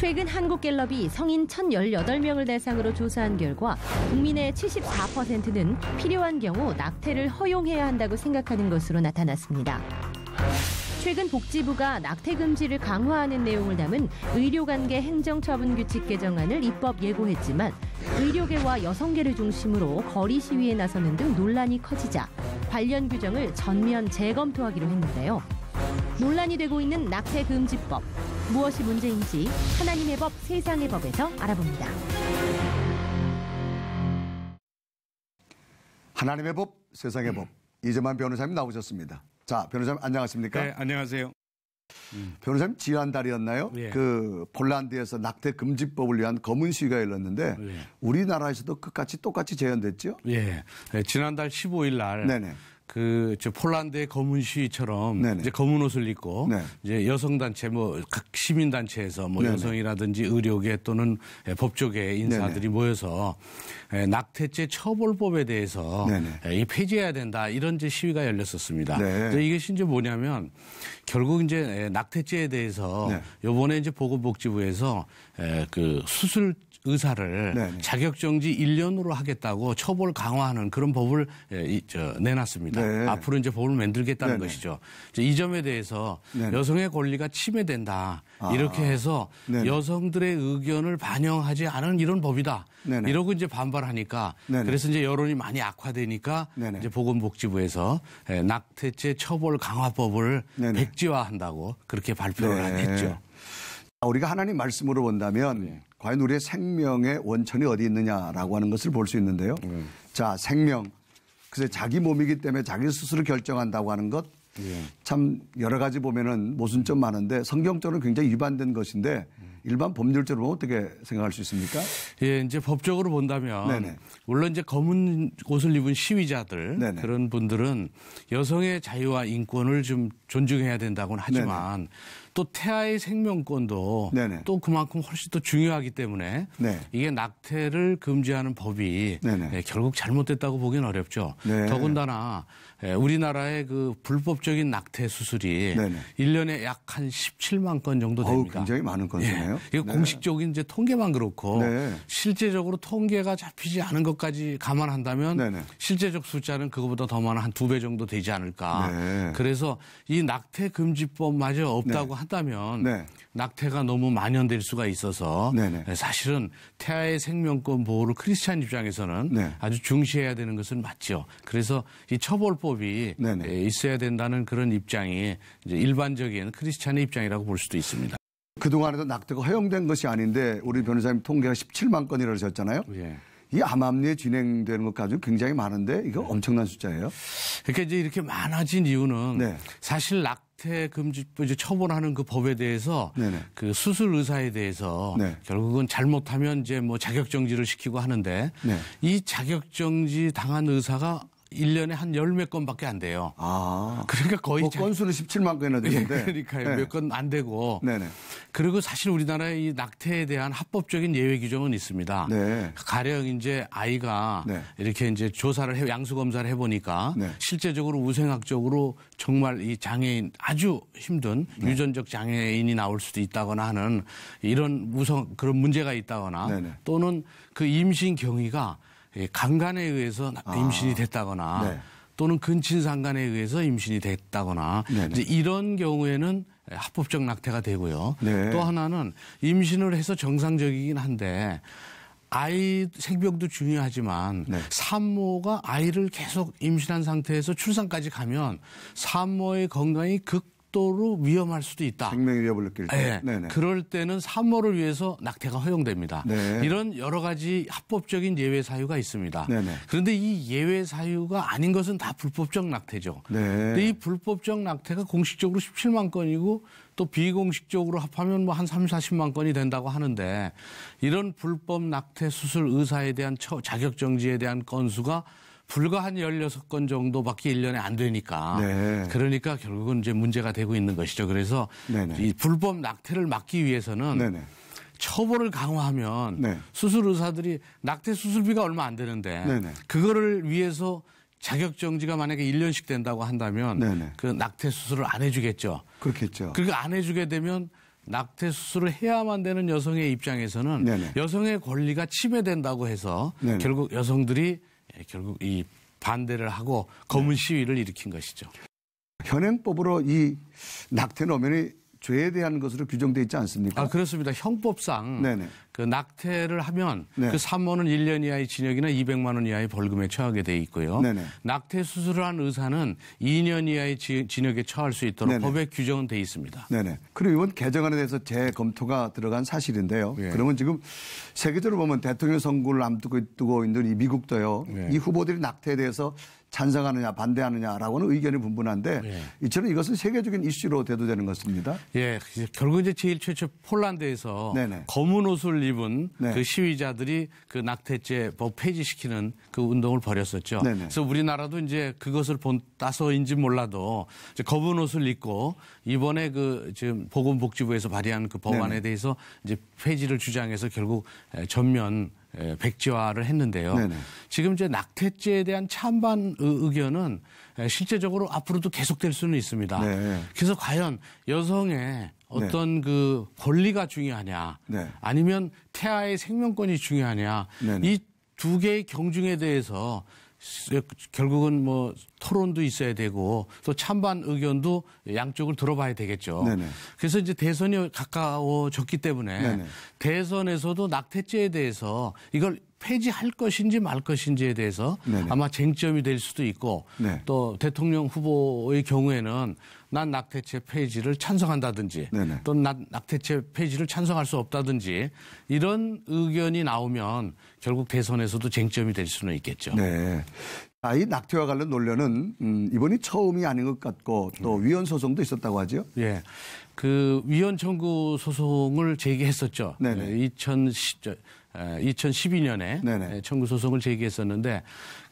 최근 한국갤럽이 성인 1,018명을 대상으로 조사한 결과 국민의 74%는 필요한 경우 낙태를 허용해야 한다고 생각하는 것으로 나타났습니다. 최근 복지부가 낙태 금지를 강화하는 내용을 담은 의료관계 행정처분 규칙 개정안을 입법 예고했지만 의료계와 여성계를 중심으로 거리 시위에 나서는 등 논란이 커지자 관련 규정을 전면 재검토하기로 했는데요. 논란이 되고 있는 낙태 금지법 무엇이 문제인지 하나님의 법, 세상의 법에서 알아봅니다. 하나님의 법, 세상의 음. 법. 이재만 변호사님 나오셨습니다. 자, 변호사님 안녕하십니까? 네, 안녕하세요. 음. 변호사님 지난달이었나요? 예. 그 폴란드에서 낙태 금지법을 위한 검은 시위가 열렸는데 예. 우리나라에서도 끝까지 똑같이 재현됐죠? 예. 네, 지난달 15일 날 그저 폴란드의 검은 시위처럼 네네. 이제 검은 옷을 입고 네. 이제 여성 단체 뭐각 시민 단체에서 뭐 네네. 여성이라든지 의료계 또는 예, 법조계 인사들이 네네. 모여서 예, 낙태죄 처벌법에 대해서 예, 이 폐지해야 된다 이런 이제 시위가 열렸었습니다. 네. 이것이 이제 뭐냐면 결국 이제 낙태죄에 대해서 네. 요번에 이제 보건복지부에서 그 수술 의사를 네네. 자격정지 1년으로 하겠다고 처벌 강화하는 그런 법을 예, 내놨습니다. 네. 앞으로 이제 법을 만들겠다는 네네. 것이죠. 이 점에 대해서 네네. 여성의 권리가 침해된다. 아. 이렇게 해서 여성들의 의견을 반영하지 않은 이런 법이다. 이러고 이제 반발하니까 그래서 이제 여론이 많이 악화되니까 이제 보건복지부에서 예, 낙태죄 처벌 강화법을 백지화한다고 그렇게 발표를 했죠. 네. 우리가 하나님 말씀으로 본다면 네. 과연 우리의 생명의 원천이 어디 있느냐라고 하는 것을 볼 수 있는데요. 음. 자, 생명. 그래서 자기 몸이기 때문에 자기 스스로 결정한다고 하는 것. 예. 참 여러 가지 보면은 모순점 많은데 성경적으로 굉장히 위반된 것인데 일반 법률적으로 보면 어떻게 생각할 수 있습니까? 예, 이제 법적으로 본다면 네네. 물론 이제 검은 옷을 입은 시위자들 네네. 그런 분들은 여성의 자유와 인권을 좀 존중해야 된다고는 하지만 네네. 또 태아의 생명권도 네네. 또 그만큼 훨씬 더 중요하기 때문에 네. 이게 낙태를 금지하는 법이 네, 결국 잘못됐다고 보기는 어렵죠. 네. 더군다나 예, 우리나라의 그 불법적인 낙태 수술이 1년에약 한 17만 건 정도 됩니다. 어우, 굉장히 많은 건이요 예. 이거 네. 공식적인 이제 통계만 그렇고 네. 실제적으로 통계가 잡히지 않은 것까지 감안한다면 실제적 숫자는 그거보다 더 많은 한 두 배 정도 되지 않을까. 네. 그래서 이 낙태 금지법마저 없다고 한다면 네. 낙태가 너무 만연될 수가 있어서 네네. 네. 네, 사실은 태아의 생명권 보호를 크리스찬 입장에서는 네. 아주 중시해야 되는 것은 맞죠. 그래서 이 처벌법이 네네. 네. 예, 있어야 된다는 그런 입장이 이제 일반적인 크리스찬의 입장이라고 볼 수도 있습니다. 그동안에도 낙태가 허용된 것이 아닌데 우리 변호사님 통계가 17만 건이라고 하셨잖아요. 예. 이 암암리에 진행되는 것까지 굉장히 많은데 이거 엄청난 숫자예요. 그러니까 이제 이렇게 많아진 이유는 네. 사실 낙태 낙태금지 이제 처분하는그 법에 대해서 네네. 그 수술 의사에 대해서 네. 결국은 잘못하면 이제 뭐 자격정지를 시키고 하는데 네. 이 자격정지 당한 의사가 1년에 한열몇 건밖에 안 돼요. 아. 그러니까 거의 뭐 건수는 17만 건이나 예, 되는데. 예, 그러니까요. 네. 몇건 안 되고. 네네. 그리고 사실 우리나라의 이 낙태에 대한 합법적인 예외 규정은 있습니다. 네. 가령 이제 아이가 네. 이렇게 이제 조사를 해 양수 검사를 해 보니까 네. 실제적으로 우생학적으로 정말 이 장애인 아주 힘든 네. 유전적 장애인이 나올 수도 있다거나 하는 이런 무성 그런 문제가 있다거나 네네. 또는 그 임신 경위가 예, 강간에 의해서 아. 임신이 됐다거나 아, 네. 또는 근친상간에 의해서 임신이 됐다거나 이제 이런 경우에는 예, 합법적 낙태가 되고요. 네. 또 하나는 임신을 해서 정상적이긴 한데 아이 생명도 중요하지만 네. 산모가 아이를 계속 임신한 상태에서 출산까지 가면 산모의 건강이 극 극도로 위험할 수도 있다. 생명 위협을 느낄 때. 네. 그럴 때는 산모를 위해서 낙태가 허용됩니다. 네. 이런 여러 가지 합법적인 예외 사유가 있습니다. 네네. 그런데 이 예외 사유가 아닌 것은 다 불법적 낙태죠. 네. 근데 이 불법적 낙태가 공식적으로 17만 건이고 또 비공식적으로 합하면 뭐 한 3, 0 40만 건이 된다고 하는데 이런 불법 낙태 수술 의사에 대한 처, 자격 정지에 대한 건수가 불과 한 16건 정도밖에 1년에 안 되니까 네. 그러니까 결국은 이제 문제가 되고 있는 것이죠. 그래서 네네. 이 불법 낙태를 막기 위해서는 네네. 처벌을 강화하면 네. 수술 의사들이 낙태 수술비가 얼마 안 되는데 네네. 그거를 위해서 자격 정지가 만약에 1년씩 된다고 한다면 네네. 그 낙태 수술을 안 해주겠죠. 그렇겠죠. 그러니안 해주게 되면 낙태 수술을 해야만 되는 여성의 입장에서는 네네. 여성의 권리가 침해된다고 해서 결국 여성들이 예, 결국 이 반대를 하고 검은 네. 시위를 일으킨 것이죠. 현행법으로 이 낙태 노면이 죄에 대한 것으로 규정돼 있지 않습니까? 아, 그렇습니다. 형법상 네네. 그 낙태를 하면 네. 그 산모는 1년 이하의 징역이나 200만 원 이하의 벌금에 처하게 돼 있고요. 네네. 네. 낙태 수술을 한 의사는 2년 이하의 징역에 처할 수 있도록 네네. 네. 법에 규정은 돼 있습니다. 네네. 네. 그리고 이번 개정안에 대해서 재검토가 들어간 사실인데요. 예. 그러면 지금 세계적으로 보면 대통령 선거를 앞두고 있는 이 미국도요. 예. 이 후보들이 낙태에 대해서 찬성하느냐 반대하느냐라고는 의견이 분분한데 예. 이처럼 이것은 세계적인 이슈로 대두되는 것입니다. 예, 결국 이제 제일 최초 폴란드에서 네네. 검은 옷을 입은 네. 그 시위자들이 그 낙태죄법 폐지시키는 그 운동을 벌였었죠. 네네. 네. 그래서 우리나라도 이제 그것을 본 따서인지 몰라도 검은 옷을 입고 이번에 그 지금 보건복지부에서 발의한 그 법안에 네, 네. 네네. 대해서 이제 폐지를 주장해서 결국 전면 백지화를 했는데요. 네네. 지금 이제 낙태죄에 대한 찬반 의견은 실제적으로 앞으로도 계속될 수는 있습니다. 네. 그래서 과연 여성의 네. 어떤 네. 그 권리가 중요하냐 네. 아니면 태아의 생명권이 중요하냐 네, 네. 이두 개의 경중에 대해서 결국은 뭐 토론도 있어야 되고 또 찬반 의견도 양쪽을 들어봐야 되겠죠. 네네. 그래서 이제 대선이 가까워졌기 때문에 네네. 대선에서도 낙태죄에 대해서 이걸 폐지할 것인지 말 것인지에 대해서 네네. 아마 쟁점이 될 수도 있고 네. 또 대통령 후보의 경우에는 난 낙태죄 폐지를 찬성한다든지 또 난 낙태죄 폐지를 찬성할 수 없다든지 이런 의견이 나오면 결국 대선에서도 쟁점이 될 수는 있겠죠. 네. 아, 이 낙태와 관련 논란은 음, 이번이 처음이 아닌 것 같고 또 네. 위헌 소송도 있었다고 하죠. 예. 네. 그 위헌 청구 소송을 제기했었죠. 네 2010, 2012년에 네네. 청구 소송을 제기했었는데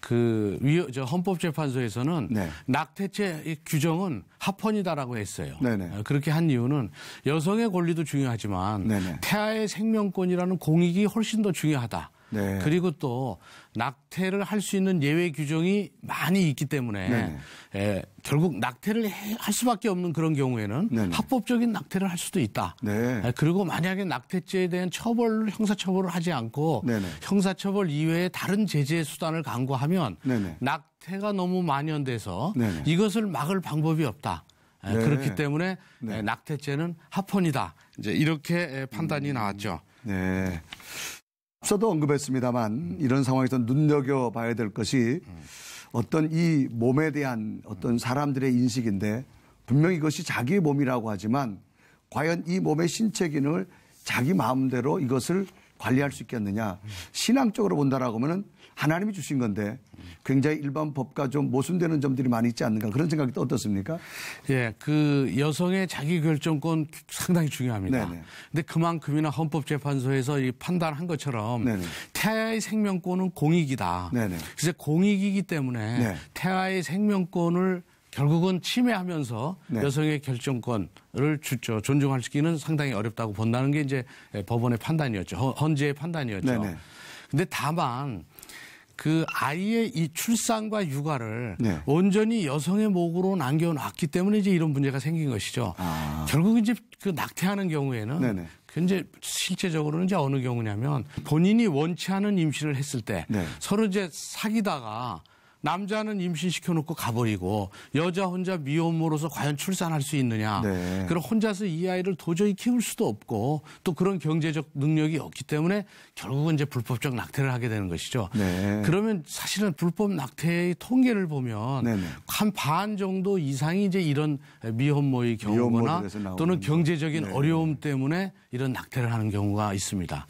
그 위헌 저 헌법재판소에서는 네. 낙태죄 규정은 합헌이다라고 했어요. 네네. 어, 그렇게 한 이유는 여성의 권리도 중요하지만 네네. 태아의 생명권이라는 공익이 훨씬 더 중요하다. 네. 그리고 또 낙태를 할 수 있는 예외 규정이 많이 있기 때문에 네. 예, 결국 낙태를 할 수밖에 없는 그런 경우에는 네. 네. 합법적인 낙태를 할 수도 있다. 네. 예, 그리고 만약에 낙태죄에 대한 처벌 형사처벌을 하지 않고 형사처벌 이외에 다른 제재 수단을 강구하면 낙태가 너무 만연돼서 이것을 막을 방법이 없다. 예, 그렇기 때문에 예, 낙태죄는 합헌이다. 이제 이렇게 예, 판단이 음. 나왔죠. 네. 앞서도 언급했습니다만 음. 이런 상황에서 눈여겨봐야 될 것이 음. 어떤 이 몸에 대한 어떤 음. 사람들의 인식인데 분명히 이것이 자기 몸이라고 하지만 과연 이 몸의 신체 기능을 자기 마음대로 이것을 관리할 수 있겠느냐. 신앙적으로 본다라고 하면은 하나님이 주신 건데 굉장히 일반 법과 좀 모순되는 점들이 많이 있지 않는가 그런 생각이 또 어떻습니까? 예, 그 여성의 자기 결정권 상당히 중요합니다. 네네. 근데 그만큼이나 헌법재판소에서 이 판단한 것처럼 네네. 태아의 생명권은 공익이다. 네네. 그래서 공익이기 때문에 네. 태아의 생명권을 결국은 침해하면서 네. 여성의 결정권을 주죠. 존중할 수있는 상당히 어렵다고 본다는 게 이제 법원의 판단이었죠. 헌재의 판단이었죠. 네네. 근데 다만 그 아이의 이 출산과 육아를 네. 온전히 여성의 목으로 남겨놨기 때문에 이제 이런 문제가 생긴 것이죠. 아. 결국 이제 그 낙태하는 경우에는 네네. 현재 실제적으로는 이제 어느 경우냐면 본인이 원치 않은 임신을 했을 때 네. 서로 이제 사귀다가 남자는 임신시켜 놓고 가버리고 여자 혼자 미혼모로서 과연 출산할 수 있느냐. 네. 그럼 혼자서 이 아이를 도저히 키울 수도 없고 또 그런 경제적 능력이 없기 때문에 결국은 이제 불법적 낙태를 하게 되는 것이죠. 네. 그러면 사실은 불법 낙태의 통계를 보면 네, 네. 한반 정도 이상이 이제 이런 미혼모의 경우거나 또는 경제적인 네. 어려움 때문에 이런 낙태를 하는 경우가 있습니다.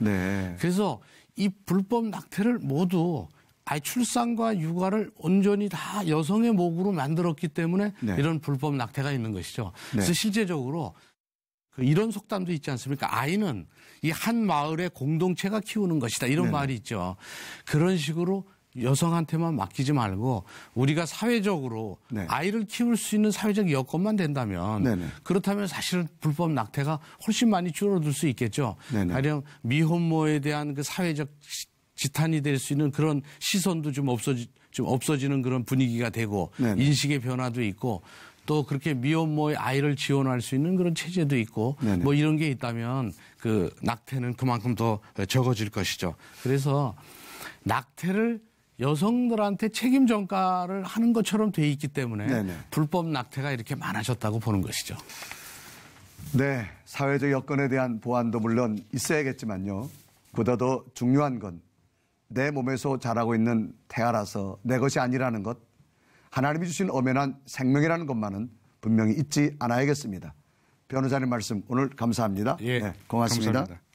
그래서 이 불법 낙태를 모두 아이 출산과 육아를 온전히 다 여성의 목으로 만들었기 때문에 네. 이런 불법 낙태가 있는 것이죠. 네. 그래서 실제적으로 그 이런 속담도 있지 않습니까? 아이는 이 한 마을의 공동체가 키우는 것이다. 이런 네네. 네. 말이 있죠. 그런 식으로 여성한테만 맡기지 말고 우리가 사회적으로 네. 아이를 키울 수 있는 사회적 여건만 된다면 네네. 네. 그렇다면 사실은 불법 낙태가 훨씬 많이 줄어들 수 있겠죠. 네네. 네. 가령 미혼모에 대한 그 사회적 지탄이 될 수 있는 그런 시선도 좀 없어지 좀 없어지는 그런 분위기가 되고 네네. 인식의 변화도 있고 또 그렇게 미혼모의 아이를 지원할 수 있는 그런 체제도 있고 네네. 뭐 이런 게 있다면 그 낙태는 그만큼 더 적어질 것이죠. 그래서 낙태를 여성들한테 책임 전가를 하는 것처럼 돼 있기 때문에 네네. 불법 낙태가 이렇게 많아졌다고 보는 것이죠. 네, 사회적 여건에 대한 보완도 물론 있어야겠지만요. 보다 더 중요한 건내 몸에서 자라고 있는 태아라서 내 것이 아니라는 것, 하나님이 주신 엄연한 생명이라는 것만은 분명히 잊지 않아야겠습니다. 변호사님 말씀 오늘 감사합니다. 예, 네, 고맙습니다 감사합니다.